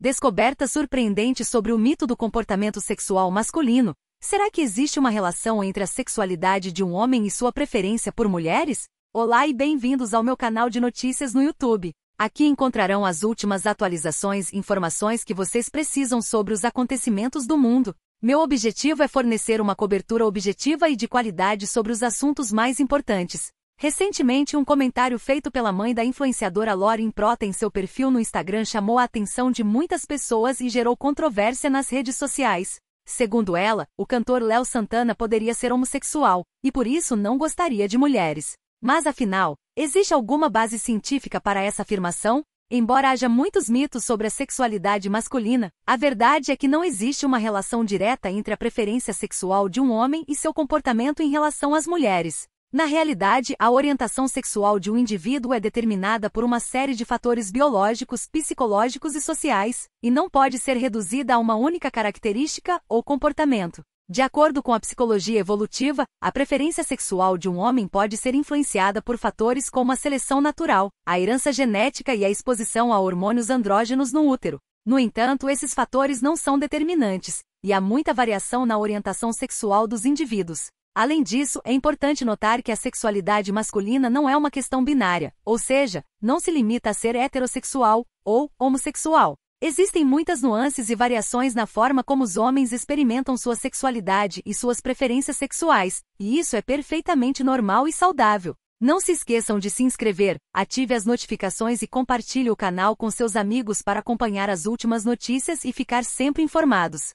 Descoberta surpreendente sobre o mito do comportamento sexual masculino. Será que existe uma relação entre a sexualidade de um homem e sua preferência por mulheres? Olá e bem-vindos ao meu canal de notícias no YouTube. Aqui encontrarão as últimas atualizações e informações que vocês precisam sobre os acontecimentos do mundo. Meu objetivo é fornecer uma cobertura objetiva e de qualidade sobre os assuntos mais importantes. Recentemente, um comentário feito pela mãe da influenciadora Lauren Prota em seu perfil no Instagram chamou a atenção de muitas pessoas e gerou controvérsia nas redes sociais. Segundo ela, o cantor Léo Santana poderia ser homossexual e por isso não gostaria de mulheres. Mas afinal, existe alguma base científica para essa afirmação? Embora haja muitos mitos sobre a sexualidade masculina, a verdade é que não existe uma relação direta entre a preferência sexual de um homem e seu comportamento em relação às mulheres. Na realidade, a orientação sexual de um indivíduo é determinada por uma série de fatores biológicos, psicológicos e sociais, e não pode ser reduzida a uma única característica ou comportamento. De acordo com a psicologia evolutiva, a preferência sexual de um homem pode ser influenciada por fatores como a seleção natural, a herança genética e a exposição a hormônios andrógenos no útero. No entanto, esses fatores não são determinantes, e há muita variação na orientação sexual dos indivíduos. Além disso, é importante notar que a sexualidade masculina não é uma questão binária, ou seja, não se limita a ser heterossexual ou homossexual. Existem muitas nuances e variações na forma como os homens experimentam sua sexualidade e suas preferências sexuais, e isso é perfeitamente normal e saudável. Não se esqueçam de se inscrever, ative as notificações e compartilhe o canal com seus amigos para acompanhar as últimas notícias e ficar sempre informados.